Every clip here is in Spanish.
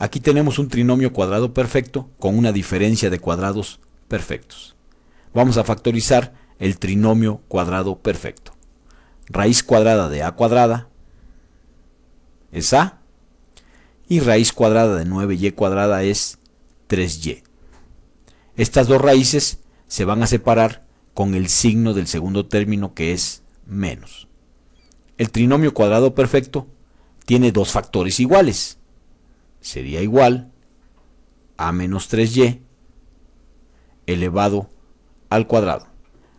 Aquí tenemos un trinomio cuadrado perfecto con una diferencia de cuadrados perfectos. Vamos a factorizar el trinomio cuadrado perfecto. Raíz cuadrada de a cuadrada es a y raíz cuadrada de 9y cuadrada es 3y. Estas dos raíces se van a separar con el signo del segundo término que es menos. El trinomio cuadrado perfecto tiene dos factores iguales sería igual a menos 3y elevado al cuadrado.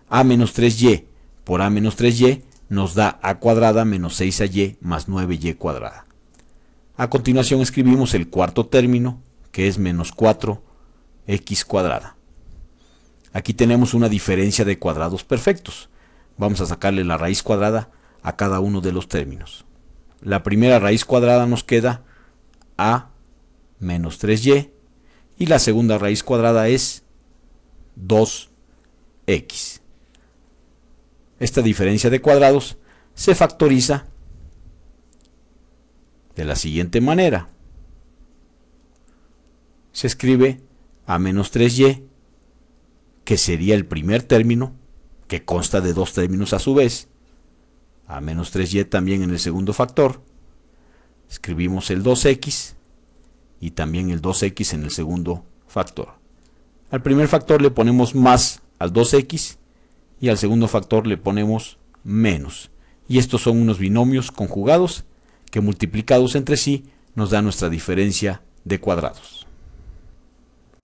a menos 3y por a menos 3y nos da a cuadrada menos 6ay más 9y cuadrada. A continuación escribimos el cuarto término, que es menos 4x cuadrada. Aquí tenemos una diferencia de cuadrados perfectos. Vamos a sacarle la raíz cuadrada a cada uno de los términos. La primera raíz cuadrada nos queda a menos 3y y la segunda raíz cuadrada es 2x. Esta diferencia de cuadrados se factoriza de la siguiente manera. Se escribe a menos 3y, que sería el primer término, que consta de dos términos a su vez, a menos 3y también en el segundo factor, Escribimos el 2x y también el 2x en el segundo factor. Al primer factor le ponemos más al 2x y al segundo factor le ponemos menos. Y estos son unos binomios conjugados que multiplicados entre sí nos da nuestra diferencia de cuadrados.